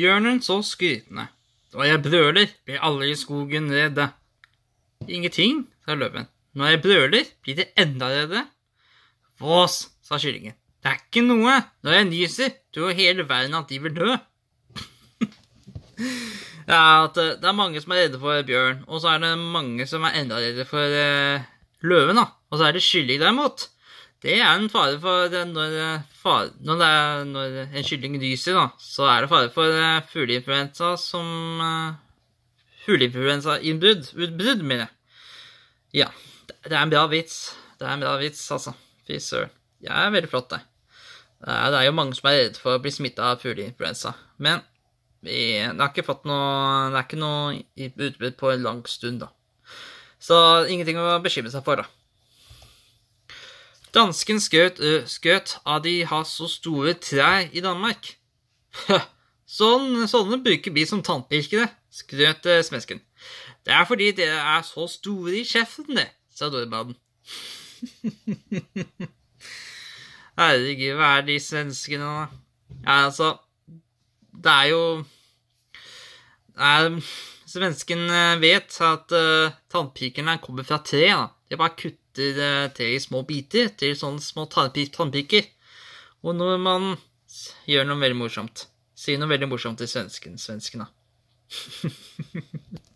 bjørnen så skrytende. Når jeg brøler, blir alle i skogen redde. Ingenting, sa løven. Når jeg brøler, blir de enda redde. Vås, sa kyllingen. Det er ikke noe. Når jeg nyser, tror hele verden at de vil dø. det, er at eh, det er mange som er redde for bjørn, og så er det mange som er enda redde for eh, løven. da. Og så er det kylling, derimot. Det er en fare for når, eh, fare, når, er, når en kylling ryser, da, så er det fare for eh, fugleinfluensa som eh, Fugleinfluensainnbrudd, utbrudd, mener jeg. Ja. Det er en bra vits. Det er en bra vits, altså. Fy søren. Jeg er veldig flott, der. Det er jo mange som er redde for å bli smitta av fugleinfluensa. Men det har ikke fått noe Det er ikke noe utbrudd på en lang stund, da. Så ingenting å bekymre seg for, da. Dansken skrøt ø, skjøt av de har så store trær i Danmark. sånn, sånne bruker vi som tannpirkere, skrøt svensken. Det er fordi dere er så store i kjeften, det, sa dørmannen. Herregud, hva er de svenskene, da? Ja, altså Det er jo er, Svensken vet at uh, tannpirkerne kommer fra tre. Da. De bare kutter kutter det eh, i små biter til sånne små tannpiker. Og når man gjør noe veldig morsomt Si noe veldig morsomt til svensken, svenskene.